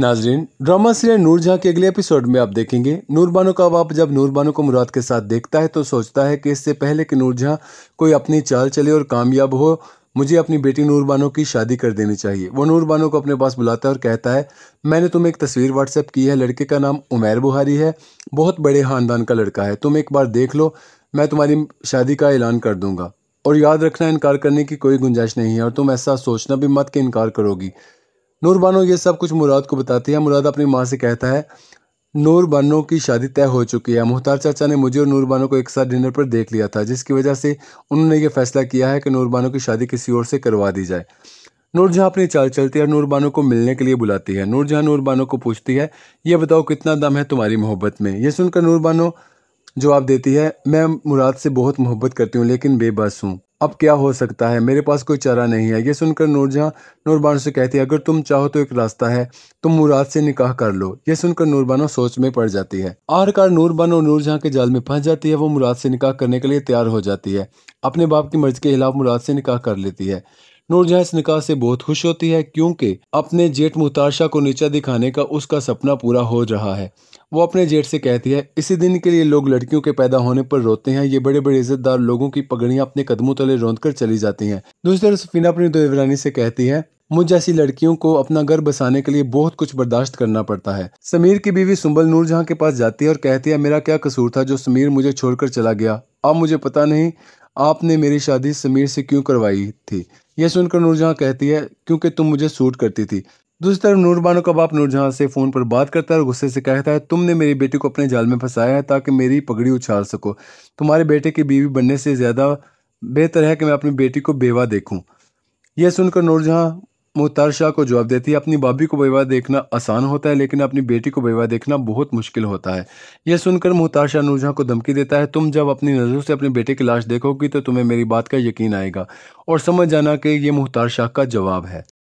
नाजरीन drama serial जहाँ के अगले एपिसोड में आप देखेंगे नूरबानो का बाप जब नूरबानो को मुराद के साथ देखता है तो सोचता है कि इससे पहले कि नूरजहाँ कोई अपनी चाल चले और कामयाब हो मुझे अपनी बेटी नूरबानो की शादी कर देनी चाहिए वो नूरबानो को अपने पास बुलाता है और कहता है मैंने तुम्हें एक तस्वीर व्हाट्सएप की है लड़के का नाम उमेर बुहारी है बहुत बड़े ख़ानदान का लड़का है तुम एक बार देख लो मैं तुम्हारी शादी का ऐलान कर दूंगा और याद रखना इनकार करने की कोई गुंजाइश नहीं है और तुम ऐसा सोचना भी मत कि इनकार करोगी नूर बानो ये सब कुछ मुराद को बताती है मुराद अपनी माँ से कहता है नूर बानो की शादी तय हो चुकी है मुहतार चाचा ने मुझे और नूर बानो को एक साथ डिनर पर देख लिया था जिसकी वजह से उन्होंने ये फैसला किया है कि नूर बानो की शादी किसी और से करवा दी जाए नूरजहाँ अपनी चाल चलती है और बानो को मिलने के लिए बुलाती है नूरजहाँ बानो को पूछती है ये बताओ कितना दम है तुम्हारी मोहब्बत में यह सुनकर बानो जवाब देती है मैं मुराद से बहुत मोहब्बत करती हूँ लेकिन बेबस हूँ अब क्या हो सकता है मेरे पास कोई चारा नहीं है ये सुनकर नूरजहाँ नूरबानो से कहती है अगर तुम चाहो तो एक रास्ता है तुम मुराद से निकाह कर लो ये सुनकर नूरबानो सोच में पड़ जाती है आखिरकार नूरबानो नूरजहाँ के जाल में फंस जाती है वो मुराद से निकाह करने के लिए तैयार हो जाती है अपने बाप की मर्जी के खिलाफ मुराद से निकाह कर लेती है नूरजहां इस निकाह से बहुत खुश होती है क्योंकि अपने जेठ मुतारशाह को नीचा दिखाने का उसका सपना पूरा हो रहा है वो अपने जेठ से कहती है इसी दिन के लिए लोग लड़कियों के पैदा होने पर रोते हैं ये बड़े बड़े इज्जतदार लोगों की पगड़ियां अपने कदमों तले रौंद कर चली जाती हैं दूसरी तरफ सफीना अपनी देवरानी से कहती है मुझ जैसी लड़कियों को अपना घर बसाने के लिए बहुत कुछ बर्दाश्त करना पड़ता है समीर की बीवी सुंबल नूरजहां के पास जाती है और कहती है मेरा क्या कसूर था जो समीर मुझे छोड़कर चला गया अब मुझे पता नहीं आपने मेरी शादी समीर से क्यों करवाई थी यह सुनकर नूरजहाँ कहती है क्योंकि तुम मुझे सूट करती थी दूसरी तरफ नूरबानो का बाप नूरजहाँ से फ़ोन पर बात करता है और गुस्से से कहता है तुमने मेरी बेटी को अपने जाल में फंसाया है ताकि मेरी पगड़ी उछाल सको तुम्हारे बेटे की बीवी बनने से ज़्यादा बेहतर है कि मैं अपनी बेटी को बेवा देखूँ यह सुनकर नूरजहाँ मुख्तार शाह को जवाब देती है अपनी भाभी को बेवा देखना आसान होता है लेकिन अपनी बेटी को बेवा देखना बहुत मुश्किल होता है यह सुनकर मुख्तार शाह नूरजहाँ को धमकी देता है तुम जब अपनी नज़रों से अपने बेटे की लाश देखोगी तो तुम्हें मेरी बात का यकीन आएगा और समझ जाना कि यह मुख्तार शाह का जवाब है